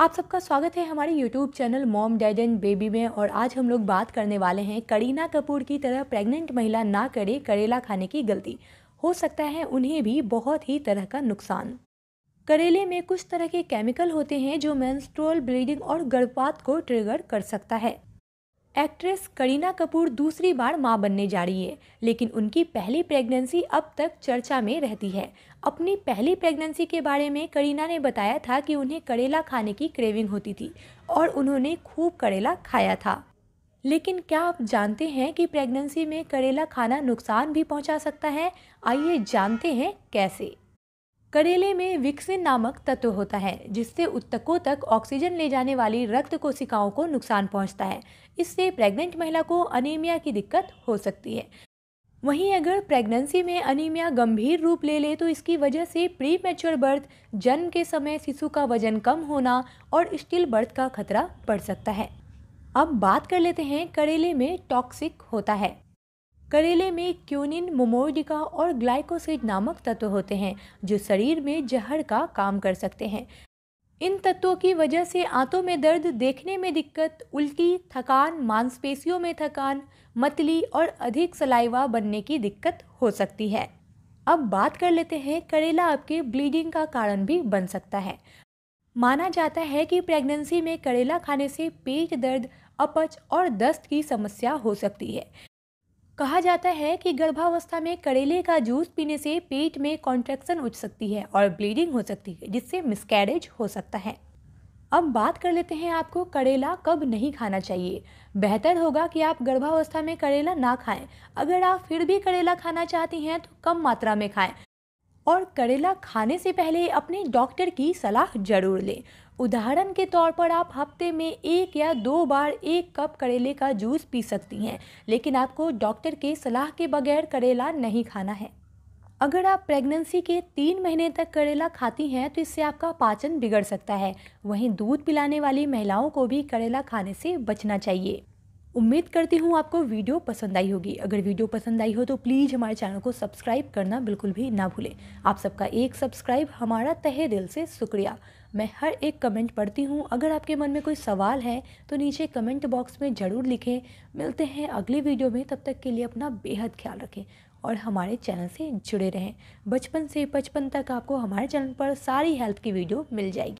आप सबका स्वागत है हमारे YouTube channel mom dad and baby में और आज हम लोग बात करने वाले हैं करीना कपूर की तरह प्रेग्नेंट महिला ना करे करेला खाने की गलती हो सकता है उन्हें भी बहुत ही तरह का नुकसान करेले में कुछ तरह के केमिकल होते हैं जो मैंस्ट्रोल ब्लीडिंग और गर्भपात को ट्रिगर कर सकता है एक्ट्रेस करीना कपूर दूसरी बार मां बनने जा रही है लेकिन उनकी पहली प्रेगनेंसी अब तक चर्चा में रहती है अपनी पहली प्रेगनेंसी के बारे में करीना ने बताया था कि उन्हें करेला खाने की क्रेविंग होती थी और उन्होंने खूब करेला खाया था लेकिन क्या आप जानते हैं कि प्रेगनेंसी में करेला खाना नुकसान भी पहुंचा सकता है आइए जानते हैं कैसे करेले में विक्सिन नामक तत्व होता है जिससे उत्तकों तक ऑक्सीजन ले जाने वाली रक्त कोशिकाओं को नुकसान पहुंचता है इससे प्रेग्नेंट महिला को अनीमिया की दिक्कत हो सकती है वहीं अगर प्रेगनेंसी में अनीमिया गंभीर रूप ले ले तो इसकी वजह से प्री मेच्योर बर्थ जन्म के समय शिशु का वजन कम होना और स्टिल बर्थ का खतरा बढ़ सकता है अब बात कर लेते हैं करेले में टॉक्सिक होता है करेले में क्यूनिन मोमोडिका और ग्लाइकोसिड नामक तत्व होते हैं जो शरीर में जहर का काम कर सकते हैं इन तत्वों की वजह से आंतों में दर्द देखने में दिक्कत उल्टी थकान मांसपेशियों में थकान मतली और अधिक सलाइवा बनने की दिक्कत हो सकती है अब बात कर लेते हैं करेला आपके ब्लीडिंग का कारण भी बन सकता है माना जाता है कि प्रेगनेंसी में करेला खाने से पेट दर्द अपच और दस्त की समस्या हो सकती है कहा जाता है कि गर्भावस्था में करेले का जूस पीने से पेट में कॉन्ट्रेक्शन उठ सकती है और ब्लीडिंग हो सकती है जिससे मिसकैरेज हो सकता है अब बात कर लेते हैं आपको करेला कब नहीं खाना चाहिए बेहतर होगा कि आप गर्भावस्था में करेला ना खाएं अगर आप फिर भी करेला खाना चाहती हैं तो कम मात्रा में खाएं और करेला खाने से पहले अपने डॉक्टर की सलाह जरूर लें उदाहरण के तौर पर आप हफ्ते में एक या दो बार एक कप करेले का जूस पी सकती हैं लेकिन आपको डॉक्टर के सलाह के बगैर करेला नहीं खाना है अगर आप प्रेगनेंसी के तीन महीने तक करेला खाती हैं तो इससे आपका पाचन बिगड़ सकता है वहीं दूध पिलाने वाली महिलाओं को भी करेला खाने से बचना चाहिए उम्मीद करती हूँ आपको वीडियो पसंद आई होगी अगर वीडियो पसंद आई हो तो प्लीज़ हमारे चैनल को सब्सक्राइब करना बिल्कुल भी ना भूलें आप सबका एक सब्सक्राइब हमारा तहे दिल से शुक्रिया मैं हर एक कमेंट पढ़ती हूँ अगर आपके मन में कोई सवाल है तो नीचे कमेंट बॉक्स में ज़रूर लिखें मिलते हैं अगली वीडियो में तब तक के लिए अपना बेहद ख्याल रखें और हमारे चैनल से जुड़े रहें बचपन से बचपन तक आपको हमारे चैनल पर सारी हेल्थ की वीडियो मिल जाएगी